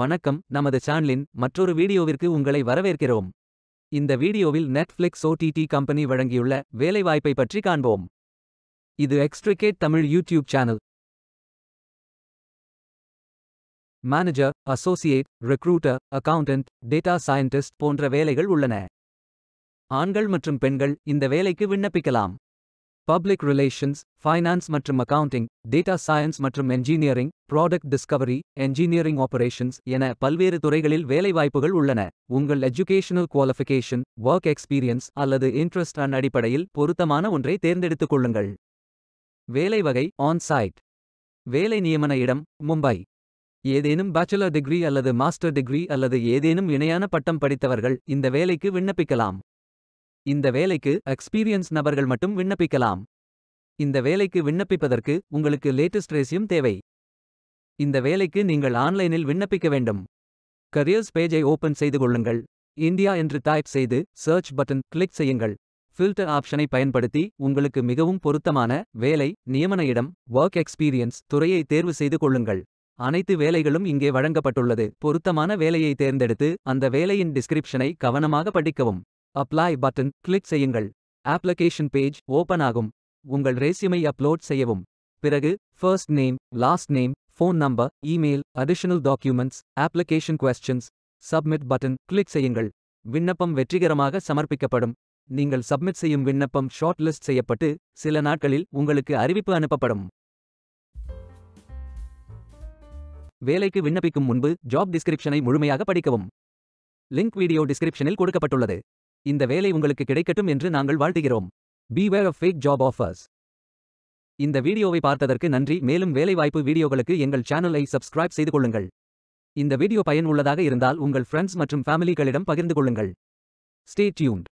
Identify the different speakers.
Speaker 1: வணக்கம் நமது சேனலின் மற்றொரு வீடியோவிற்கு உங்களை வரவேற்கிறோம் இந்த வீடியோவில் நெட்ஃப்ளிக்ஸ் ஓடிடி கம்பெனி வழங்கியுள்ள வேலைவாய்ப்பை பற்றி காண்போம் இது extricate Tamil YouTube channel manager associate recruiter accountant data scientist போன்ற வேலைகள் உள்ளன ஆண்கள் மற்றும் பெண்கள் இந்த வேலைக்கு விண்ணப்பிக்கலாம் பப்ளிக் ரிலேஷன்ஸ் ஃபைனான்ஸ் மற்றும் அக்கவுண்டிங் டேட்டா சயின்ஸ் மற்றும் engineering product discovery engineering operations என பல்வேறு துறைகளில் வேலைவாய்ப்புகள் உள்ளன உங்கள் எஜுகேஷனல் குவாலிஃபிகேஷன் ஒர்க் எக்ஸ்பீரியன்ஸ் அல்லது இன்ட்ரெஸ்ட் அன் அடிப்படையில் பொருத்தமான ஒன்றை தேர்ந்தெடுத்துக் கொள்ளுங்கள் வேலை வகை ஆன் சைட் வேலை நியமன இடம் மும்பை ஏதேனும் பேச்சுலர் டிகிரி அல்லது மாஸ்டர் டிகிரி அல்லது ஏதேனும் இணையான பட்டம் படித்தவர்கள் இந்த வேலைக்கு விண்ணப்பிக்கலாம் இந்த வேலைக்கு எக்ஸ்பீரியன்ஸ் நபர்கள் மட்டும் விண்ணப்பிக்கலாம் இந்த வேலைக்கு விண்ணப்பிப்பதற்கு உங்களுக்கு லேட்டஸ்ட் ரேசியும் தேவை இந்த வேலைக்கு நீங்கள் ஆன்லைனில் விண்ணப்பிக்க வேண்டும் கரியர்ஸ் பேஜை ஓபன் செய்து கொள்ளுங்கள் இந்தியா என்று டைப் செய்து சர்ச் பட்டன் கிளிக் செய்யுங்கள் ஃபில்டர் ஆப்ஷனை பயன்படுத்தி உங்களுக்கு மிகவும் பொருத்தமான வேலை நியமன இடம் ஒர்க் எக்ஸ்பீரியன்ஸ் துறையை தேர்வு செய்து கொள்ளுங்கள் அனைத்து வேலைகளும் இங்கே வழங்கப்பட்டுள்ளது பொருத்தமான வேலையை தேர்ந்தெடுத்து அந்த வேலையின் டிஸ்கிரிப்ஷனை கவனமாக படிக்கவும் அப்ளை பட்டன் கிளிக் செய்யுங்கள் ஆப்ளிகேஷன் பேஜ் ஓபன் ஆகும் உங்கள் ரேசியமை அப்லோட் செய்யவும் பிறகு first name last name phone number email additional documents application questions submit button click செய்யுங்கள் விண்ணப்பம் வெற்றிகரமாக சமர்ப்பிக்கப்படும் நீங்கள் சப்மிட் செய்யும் விண்ணப்பம் ஷார்ட் லிஸ்ட் செய்யப்பட்டு சில நாட்களில் உங்களுக்கு அறிவிப்பு அனுப்பப்படும் வேலைக்கு விண்ணப்பிக்கும் முன்பு ஜாப் டிஸ்கிரிப்ஷனை முழுமையாக படிக்கவும் லிங்க் வீடியோ டிஸ்கிரிப்ஷனில் கொடுக்கப்பட்டுள்ளது இந்த வேலை உங்களுக்கு கிடைக்கட்டும் என்று நாங்கள் வாழ்த்துகிறோம் beware of fake job offers இந்த வீடியோவை பார்த்ததற்கு நன்றி மேலும் வேலைவாய்ப்பு வீடியோகளுக்கு எங்கள் சேனலை சப்ஸ்கிரைப் செய்து கொள்ளுங்கள் இந்த வீடியோ பயன் உள்ளதாக இருந்தால் உங்கள் ஃப்ரெண்ட்ஸ் மற்றும் ஃபேமிலிகளிடம் பகிர்ந்து கொள்ளுங்கள் ஸ்டே டியூன்ட்